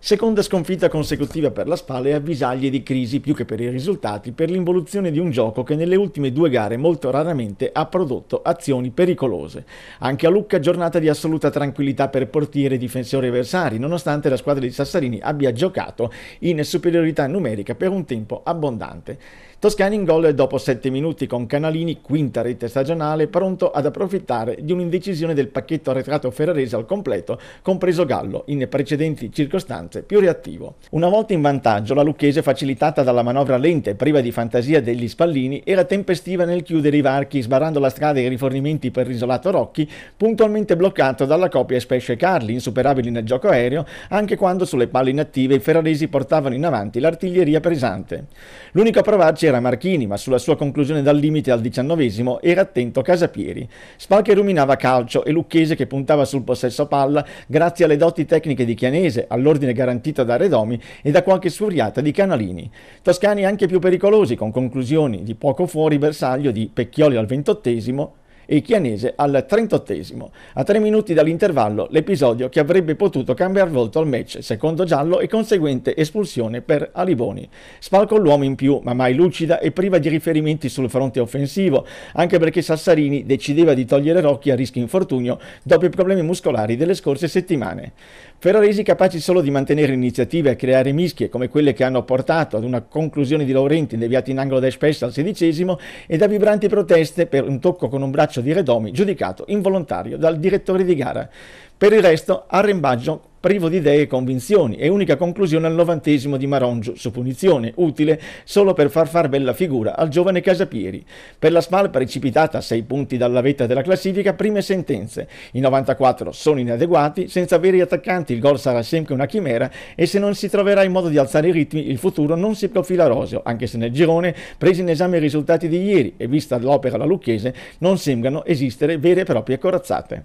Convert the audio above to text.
Seconda sconfitta consecutiva per la Spalla e avvisaglie di crisi più che per i risultati per l'involuzione di un gioco che nelle ultime due gare molto raramente ha prodotto azioni pericolose. Anche a Lucca giornata di assoluta tranquillità per portiere e difensori avversari, nonostante la squadra di Sassarini abbia giocato in superiorità numerica per un tempo abbondante. Toscani in gol dopo 7 minuti con Canalini, quinta rete stagionale, pronto ad approfittare di un'indecisione del pacchetto arretrato ferrarese al completo, compreso Gallo, in precedenti circostanze più reattivo. Una volta in vantaggio, la Lucchese, facilitata dalla manovra lenta e priva di fantasia degli Spallini, era tempestiva nel chiudere i varchi, sbarrando la strada ai rifornimenti per l'isolato Rocchi, puntualmente bloccato dalla coppia Spesce Carli, insuperabili nel gioco aereo, anche quando sulle palle inattive i ferraresi portavano in avanti l'artiglieria pesante. L'unico a provarci c'era Marchini, ma sulla sua conclusione dal limite al diciannovesimo era attento Casapieri. Spal che ruminava calcio e Lucchese che puntava sul possesso palla grazie alle doti tecniche di Chianese, all'ordine garantito da Redomi e da qualche sfuriata di Canalini. Toscani anche più pericolosi, con conclusioni di poco fuori bersaglio di Pecchioli al ventottesimo e Chianese al 38 A tre minuti dall'intervallo l'episodio che avrebbe potuto cambiare volto al match, secondo giallo e conseguente espulsione per Aliboni. Spalco l'uomo in più, ma mai lucida e priva di riferimenti sul fronte offensivo, anche perché Sassarini decideva di togliere Rocchi a rischio infortunio dopo i problemi muscolari delle scorse settimane. Però resi capaci solo di mantenere iniziative e creare mischie come quelle che hanno portato ad una conclusione di Laurenti deviato in angolo da Espesso al sedicesimo e da vibranti proteste per un tocco con un braccio di Redomi giudicato involontario dal direttore di gara. Per il resto arrembaggio privo di idee e convinzioni e unica conclusione al novantesimo di Marongio, su punizione, utile solo per far far bella figura al giovane Casapieri. Per la SPAL precipitata a 6 punti dalla vetta della classifica, prime sentenze. I 94 sono inadeguati, senza veri attaccanti il gol sarà sempre una chimera e se non si troverà in modo di alzare i ritmi il futuro non si profila roseo, anche se nel girone, presi in esame i risultati di ieri e vista l'opera la Lucchese, non sembrano esistere vere e proprie corazzate.